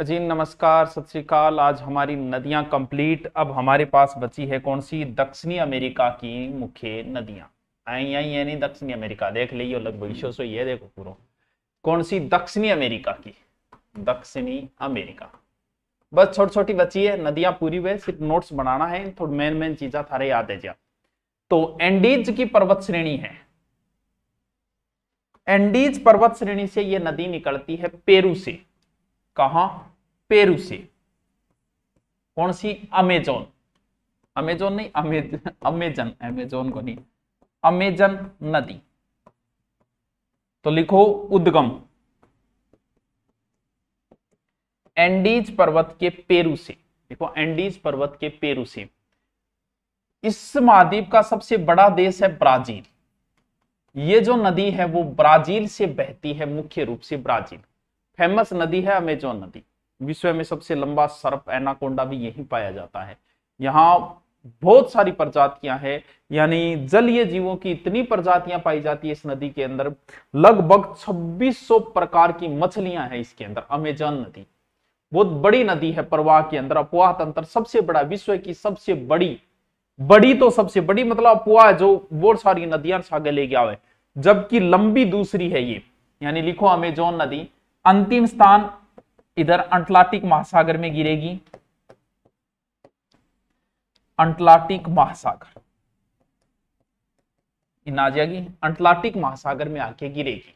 अजीन नमस्कार सत श्रीकाल आज हमारी नदियां कंप्लीट अब हमारे पास बची है कौन सी दक्षिणी अमेरिका की मुख्य नदियां आई आई यानी दक्षिणी अमेरिका देख लियो लगभग ईशो सो ये देखो पूरा कौन सी दक्षिणी अमेरिका की दक्षिणी अमेरिका बस छोटी छोटी बची है नदियां पूरी हुए सिर्फ नोट्स बनाना है थोड़ी मेन मेन चीजा थारे याद है जा तो एंडीज की पर्वत श्रेणी है एंडीज पर्वत श्रेणी से ये नदी निकलती है पेरू से कहा पेरू से कौन सी अमेजोन अमेजोन नहीं अमेज अमेजन अमेजोन को नहीं अमेजन नदी तो लिखो उद्गम एंडीज पर्वत के पेरू से देखो एंडीज पर्वत के पेरू से इस महाद्वीप का सबसे बड़ा देश है ब्राजील ये जो नदी है वो ब्राजील से बहती है मुख्य रूप से ब्राजील फेमस नदी है अमेजोन नदी विश्व में सबसे लंबा सर्प एनाकोंडा भी यही पाया जाता है यहाँ बहुत सारी प्रजातियां हैं यानी जलीय जीवों की इतनी प्रजातियां पाई जाती है इस नदी के अंदर लगभग 2600 प्रकार की मछलियां हैं इसके अंदर अमेजन नदी बहुत बड़ी नदी है प्रवाह के अंदर अपवाह तंत्र सबसे बड़ा विश्व की सबसे बड़ी बड़ी तो सबसे बड़ी मतलब अपवाह जो बहुत सारी नदियां सागर ले गया जबकि लंबी दूसरी है ये यानी लिखो अमेजोन नदी अंतिम स्थान इधर अंटलाटिक महासागर में गिरेगी अंटलाटिक महासागर इन आ जाएगी अंटलाटिक महासागर में आके गिरेगी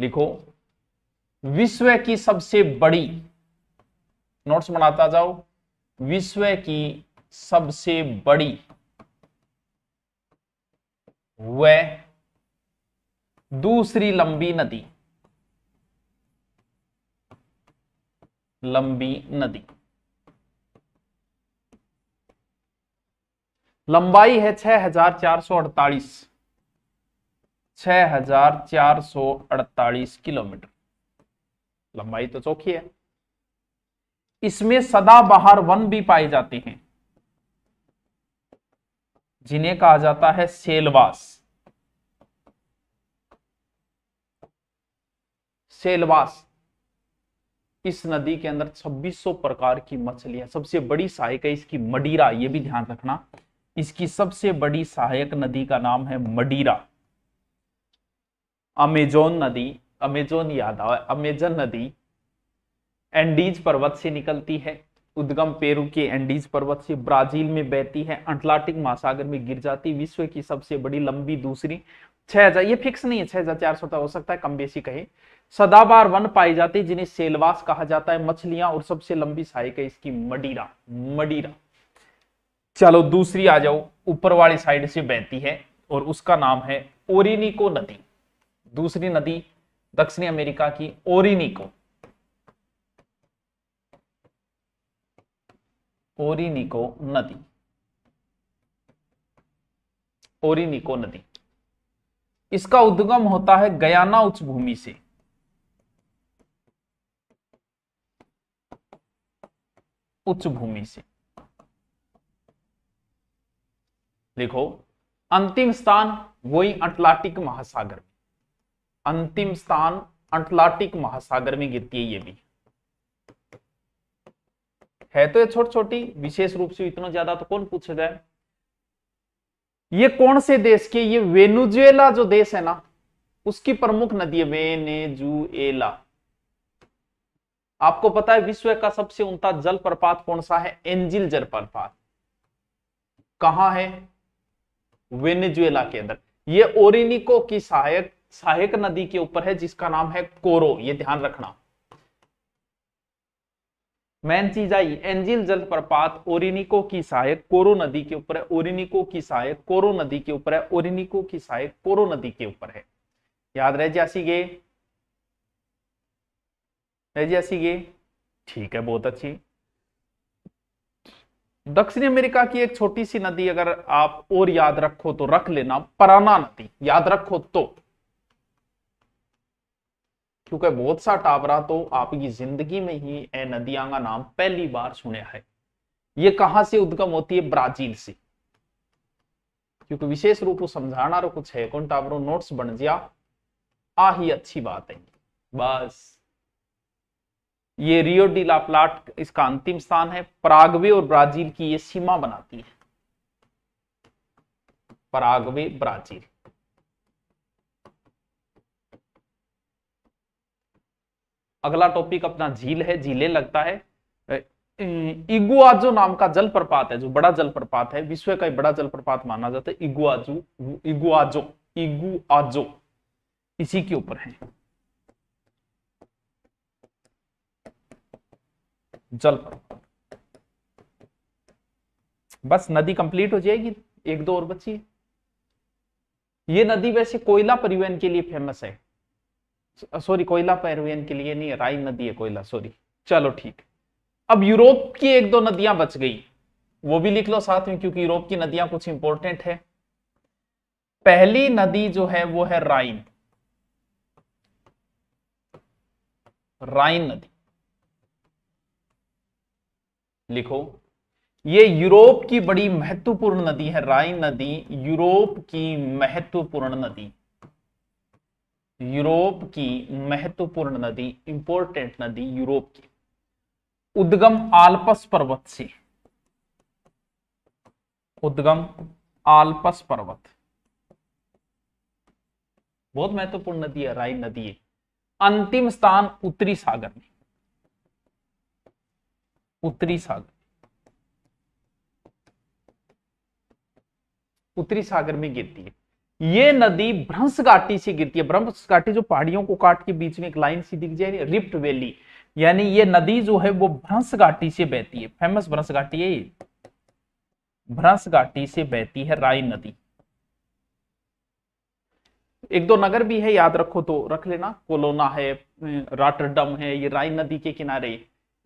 लिखो विश्व की सबसे बड़ी नोट्स बनाता जाओ विश्व की सबसे बड़ी वह दूसरी लंबी नदी लंबी नदी लंबाई है छह हजार चार सौ अड़तालीस छह हजार चार सौ अड़तालीस किलोमीटर लंबाई तो चौखी है इसमें सदाबहार वन भी पाए जाते हैं जिन्हें कहा जाता है सेलवास सेलवास इस नदी के अंदर 2600 प्रकार की मछलियां सबसे बड़ी सहायक है इसकी मडीरा ये भी ध्यान रखना इसकी सबसे बड़ी सहायक नदी का नाम है मडीरा अमेजोन नदी अमेजोन याद आ अमेजन नदी एंडीज पर्वत से निकलती है उद्गम पेरू के एंडीज पर्वत से ब्राजील में बहती है अटलांटिक महासागर में गिर जाती विश्व की सबसे बड़ी लंबी दूसरी छह हजार ये फिक्स नहीं है छह हजार चार सौ हो सकता है कम बेसी कहीं सदाबार वन पाई जाती है जिन्हें सेलवास कहा जाता है मछलियां और सबसे लंबी साइक है इसकी मडीरा मडीरा चलो दूसरी आ जाओ ऊपर वाली साइड से बहती है और उसका नाम है ओरिनिको नदी दूसरी नदी दक्षिणी अमेरिका की ओरिनिको ओरिनिको नदी ओरिनिको नदी इसका उद्गम होता है गयाना उच्च भूमि से उच्च भूमि से देखो अंतिम स्थान वही अटलांटिक महासागर में अंतिम स्थान अटलांटिक महासागर में गिरती है ये भी है तो ये छोटी छोटी विशेष रूप से इतना ज्यादा तो कौन पूछेगा ये कौन से देश के ये वेनुजुएला जो देश है ना उसकी प्रमुख नदी है वेनेजुएला आपको पता है विश्व का सबसे ऊंचा जलप्रपात कौन सा है एंजिल जलप्रपात कहाँ है वेनेजुएला के अंदर ये ओरिनिको की सहायक सहायक नदी के ऊपर है जिसका नाम है कोरो ये ध्यान रखना मेन चीज आई एंजिल जलप्रपात ओरिनिको की सहायक कोरो नदी के ऊपर है ओरिनिको की सहायक कोरो नदी के ऊपर है ओरिनिको की सहायक कोरो नदी के ऊपर है याद रह गे रह गे ठीक है बहुत अच्छी दक्षिण अमेरिका की एक छोटी सी नदी अगर आप और याद रखो तो रख लेना पराना नदी याद रखो तो क्योंकि बहुत सा टाबरा तो आपकी जिंदगी में ही ए नदिया का नाम पहली बार सुने है ये कहां से उद्गम होती है ब्राजील से क्योंकि विशेष रूप से समझाना तो कुछ है कौन टाबरो नोट्स बन गया आ ही अच्छी बात है बस ये रियो डी लाप्लाट इसका अंतिम स्थान है पराग्वे और ब्राजील की ये सीमा बनाती है पराग्वे ब्राजील अगला टॉपिक अपना झील है झीले लगता है इगुआजू नाम का जलप्रपात है जो बड़ा जलप्रपात है विश्व का बड़ा जलप्रपात माना जाता है इगुआजू इगुआजो इगुआजो इसी के ऊपर है जलप्रपात बस नदी कंप्लीट हो जाएगी एक दो और बची ये नदी वैसे कोयला परिवहन के लिए फेमस है सॉरी uh, कोयला पैरवियन के लिए नहीं राइन नदी है कोयला सॉरी चलो ठीक अब यूरोप की एक दो नदियां बच गई वो भी लिख लो साथ में क्योंकि यूरोप की नदियां कुछ इंपॉर्टेंट है पहली नदी जो है वो है राइन राइन नदी लिखो ये यूरोप की बड़ी महत्वपूर्ण नदी है राइन नदी यूरोप की महत्वपूर्ण नदी यूरोप की महत्वपूर्ण नदी इंपोर्टेंट नदी यूरोप की उद्गम आल्पस पर्वत से उद्गम आल्पस पर्वत बहुत महत्वपूर्ण नदी है राइन नदी है अंतिम स्थान उत्तरी सागर में उत्तरी सागर उत्तरी सागर में गिरती है ये नदी भ्रंश घाटी से गिरती है भ्रंश घाटी जो पहाड़ियों को काट के बीच में एक लाइन सी दिख जाए रिफ्ट वैली यानी ये नदी जो है वो भ्रंश घाटी से बहती है फेमस भ्रंश घाटी है ये घाटी से बहती है राय नदी एक दो नगर भी है याद रखो तो रख लेना कोलोना है राटरडम है ये राइन नदी के किनारे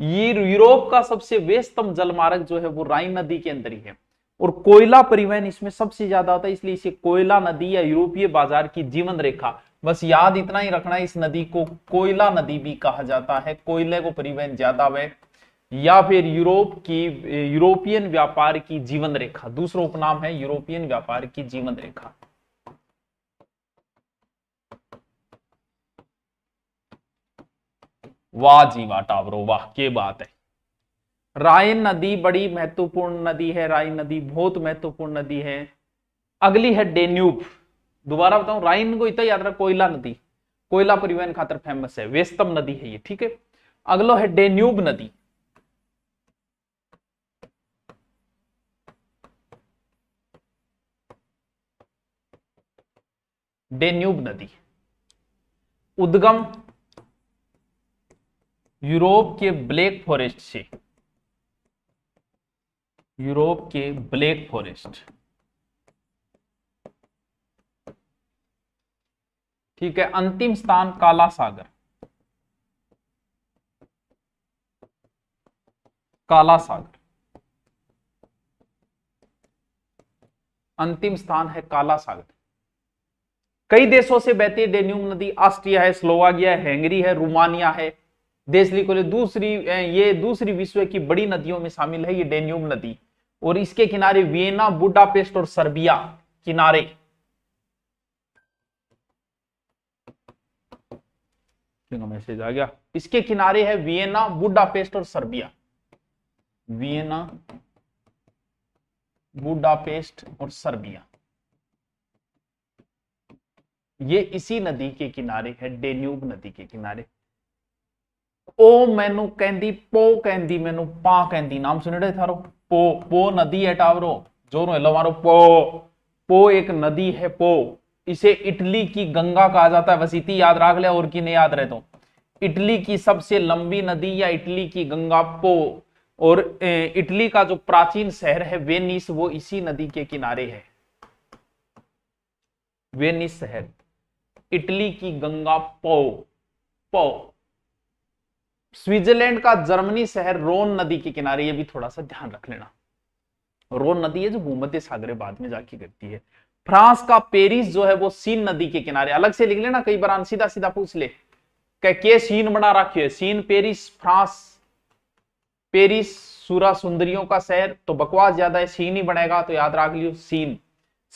ये यूरोप का सबसे व्यस्तम जलमार्ग जो है वो राइन नदी के अंदर ही है और कोयला परिवहन इसमें सबसे ज्यादा होता है इसलिए इसे कोयला नदी या यूरोपीय बाजार की जीवन रेखा बस याद इतना ही रखना इस नदी को कोयला नदी भी कहा जाता है कोयले को परिवहन ज्यादा वह या फिर यूरोप की यूरोपियन व्यापार की जीवन रेखा दूसरा उपनाम है यूरोपियन व्यापार की जीवन रेखा वाह जी वाह टावरो वाह के बात है राय नदी बड़ी महत्वपूर्ण नदी है राय नदी बहुत महत्वपूर्ण नदी है अगली है डेन्यूब दोबारा बताऊं राइन को इतना याद रख कोयला नदी कोयला परिवहन खातर फेमस है वेस्तम नदी है ये ठीक है अगलो है डेन्यूब नदी डेन्यूब नदी उद्गम यूरोप के ब्लैक फॉरेस्ट से यूरोप के ब्लैक फॉरेस्ट ठीक है अंतिम स्थान काला सागर काला सागर अंतिम स्थान है काला सागर कई देशों से बहती डेन्यूम नदी ऑस्ट्रिया है स्लोवाकिया है हैंगरी है रोमानिया है देश दूसरी ये दूसरी विश्व की बड़ी नदियों में शामिल है ये डेन्यूम नदी और इसके किनारे वियना बुडापेस्ट और सर्बिया किनारे मैसेज आ गया इसके किनारे है वियना बुडापेस्ट और सर्बिया वियना बुडापेस्ट और सर्बिया ये इसी नदी के किनारे है डेन्यूब नदी के किनारे ਉਹ ਮੈਨੂੰ ਕਹਿੰਦੀ ਪੋ ਕਹਿੰਦੀ ਮੈਨੂੰ ਪਾ ਕਹਿੰਦੀ ਨਾਮ ਸੁਣੜੇ थारो पो पो नदी है टावरो जोर हेलो मारो पो पो एक नदी है पो इसे इटली की गंगा कहा जाता है बस इतनी याद रख लिया और की नहीं याद रहे तो इटली की सबसे लंबी नदी या इटली की गंगा पो और इटली का जो प्राचीन शहर है वेनिस वो इसी नदी के किनारे है वेनिस शहर इटली की गंगा पो पो स्विट्जरलैंड का जर्मनी शहर रोन नदी के किनारे ये भी थोड़ा सा ध्यान रख लेना रोन नदी है जो भूमध्य सागर बाद में जाके गिरती है फ्रांस का पेरिस जो है वो सीन नदी के किनारे अलग से लिख लेना कई बार सीधा सीधा पूछ ले के सीन बना है सीन पेरिस फ्रांस पेरिस सूरा सुंदरियों का शहर तो बकवास ज्यादा है सीन ही बनेगा तो याद रख लियो सीन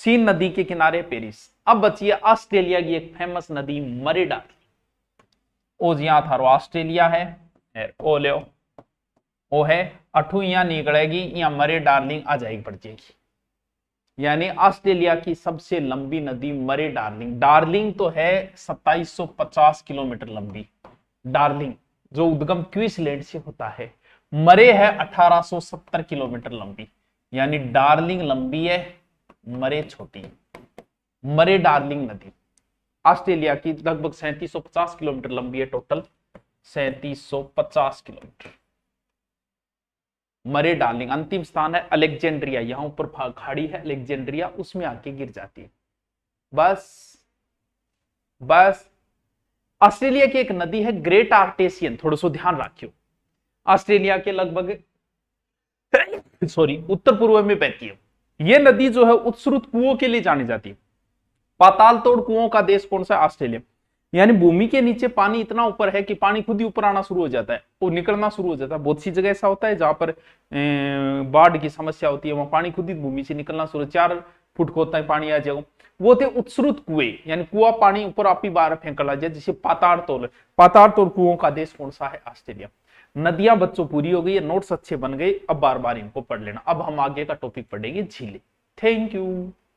सीन नदी के किनारे पेरिस अब बचिए ऑस्ट्रेलिया की एक फेमस नदी मरेडा यहां था ऑस्ट्रेलिया है ओ लो ओ है अठू यहाँ निकलेगी या मरे डार्लिंग आ जाएगी पड़ जाएगी यानी ऑस्ट्रेलिया की सबसे लंबी नदी मरे डार्लिंग डार्लिंग तो है 2750 किलोमीटर लंबी डार्लिंग जो उद्गम क्वींसलैंड से होता है मरे है 1870 किलोमीटर लंबी यानी डार्लिंग लंबी है मरे छोटी मरे डार्लिंग नदी ऑस्ट्रेलिया की लगभग 3750 किलोमीटर लंबी है टोटल सैतीस सौ पचास किलोमीटर मरे डार्लिंग अंतिम स्थान है अलेक्जेंड्रिया यहां ऊपर खाड़ी है अलेक्जेंड्रिया उसमें आके गिर जाती है बस बस ऑस्ट्रेलिया की एक नदी है ग्रेट आर्टेशियन थोड़ा सो ध्यान रखियो ऑस्ट्रेलिया के लगभग सॉरी उत्तर पूर्व में बहती है यह नदी जो है उत्सुत कुओं के लिए जानी जाती है पाताल तोड़ कुओं का देश कौन सा ऑस्ट्रेलिया यानी भूमि के नीचे पानी इतना ऊपर है कि पानी खुद ही ऊपर आना शुरू हो जाता है और निकलना शुरू हो जाता है बहुत सी जगह ऐसा होता है जहां पर बाढ़ की समस्या होती है वहां पानी खुद ही भूमि से निकलना शुरू चार फुट खोदता है पानी आ जाएगा वो थे उत्सृत कुएं यानी कुआ पानी ऊपर आप ही बाहर फेंकला जाए जिसे पाताड़ तोल पाताड़ तोल कुओं का देश कौन सा है ऑस्ट्रेलिया नदियां बच्चों पूरी हो गई है नोट्स अच्छे बन गए अब बार बार इनको पढ़ लेना अब हम आगे का टॉपिक पढ़ेंगे झीले थैंक यू